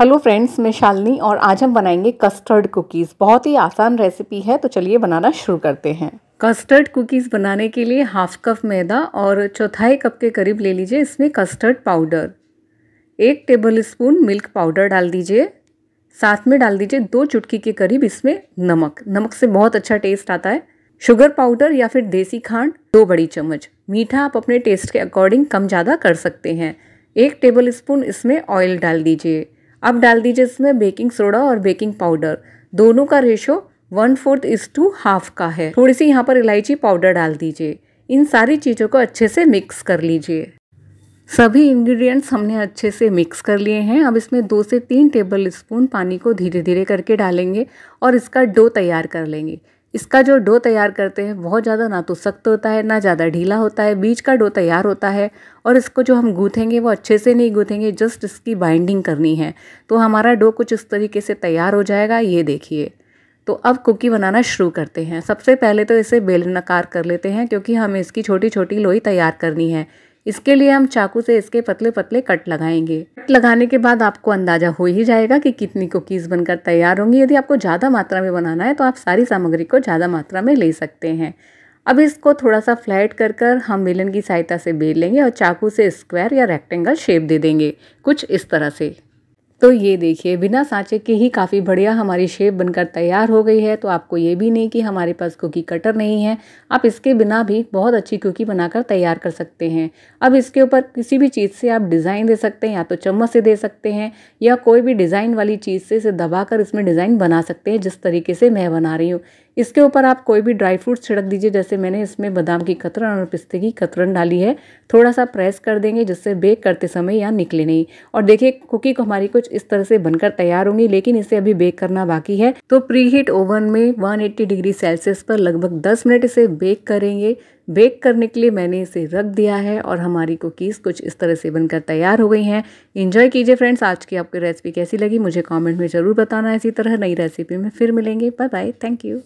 hello friends मैं शालनी और आज हम बनाएंगे कस्टर्ड कुकीज़ बहुत ही आसान रेसिपी है तो चलिए बनाना शुरू करते हैं कस्टर्ड कुकीज़ बनाने के लिए हाफ कप मैदा और चौथाई कप के करीब ले लीजिए इसमें कस्टर्ड पाउडर एक टेबल स्पून मिल्क पाउडर डाल दीजिए साथ में डाल दीजिए दो चुटकी के करीब इसमें नमक नमक से बहुत अच्छा टेस्ट आता है शुगर पाउडर या फिर देसी खांड दो बड़ी चम्मच मीठा आप अपने टेस्ट के अकॉर्डिंग कम ज़्यादा कर सकते हैं एक टेबल स्पून इसमें ऑयल डाल दीजिए अब डाल दीजिए इसमें बेकिंग सोडा और बेकिंग पाउडर दोनों का ratio one fourth is to half का है थोड़ी सी यहाँ पर इलायची पाउडर डाल दीजिए इन सारी चीज़ों को अच्छे से मिक्स कर लीजिए सभी इंग्रेडिएंट्स हमने अच्छे से मिक्स कर लिए हैं अब इसमें दो से तीन टेबल स्पून पानी को धीरे धीरे करके डालेंगे और इसका डो तैयार कर लेंगे इसका जो डो तैयार करते हैं बहुत ज़्यादा ना तो सख्त होता है ना ज़्यादा ढीला होता है बीच का डो तैयार होता है और इसको जो हम गूँथेंगे वो अच्छे से नहीं गूँथेंगे जस्ट इसकी बाइंडिंग करनी है तो हमारा डो कुछ इस तरीके से तैयार हो जाएगा ये देखिए तो अब कुकी बनाना शुरू करते हैं सबसे पहले तो इसे बेलनाकार कर लेते हैं क्योंकि हमें इसकी छोटी छोटी लोई तैयार करनी है इसके लिए हम चाकू से इसके पतले पतले कट लगाएंगे कट लगाने के बाद आपको अंदाजा हो ही जाएगा कि कितनी कुकीज़ बनकर तैयार होंगी यदि आपको ज़्यादा मात्रा में बनाना है तो आप सारी सामग्री को ज़्यादा मात्रा में ले सकते हैं अब इसको थोड़ा सा फ्लैट कर कर हम मिलन की सहायता से बेल लेंगे और चाकू से स्क्वायर या रेक्टेंगल शेप दे देंगे कुछ इस तरह से तो ये देखिए बिना सांचे के ही काफ़ी बढ़िया हमारी शेप बनकर तैयार हो गई है तो आपको ये भी नहीं कि हमारे पास कुकी कटर नहीं है आप इसके बिना भी बहुत अच्छी कुकी बनाकर तैयार कर सकते हैं अब इसके ऊपर किसी भी चीज़ से आप डिज़ाइन दे सकते हैं या तो चम्मच से दे सकते हैं या कोई भी डिज़ाइन वाली चीज़ से इसे दबा कर इसमें डिज़ाइन बना सकते हैं जिस तरीके से मैं बना रही हूँ इसके ऊपर आप कोई भी ड्राई फ्रूट्स छिड़क दीजिए जैसे मैंने इसमें बादाम की कतरन और पिस्ते की कतरन डाली है थोड़ा सा प्रेस कर देंगे जिससे बेक करते समय यहाँ निकले नहीं और देखिए कुकी को हमारी कुछ इस तरह से बनकर तैयार होंगी लेकिन इसे अभी बेक करना बाकी है तो प्री हीट ओवन में 180 डिग्री सेल्सियस पर लगभग 10 मिनट इसे बेक करेंगे बेक करने के लिए मैंने इसे रख दिया है और हमारी कुकीज़ कुछ इस तरह से बनकर तैयार हो गई हैं इंजॉय कीजिए फ्रेंड्स आज की आपकी रेसिपी कैसी लगी मुझे कमेंट में ज़रूर बताना इसी तरह नई रेसिपी में फिर मिलेंगे बाय बाय थैंक यू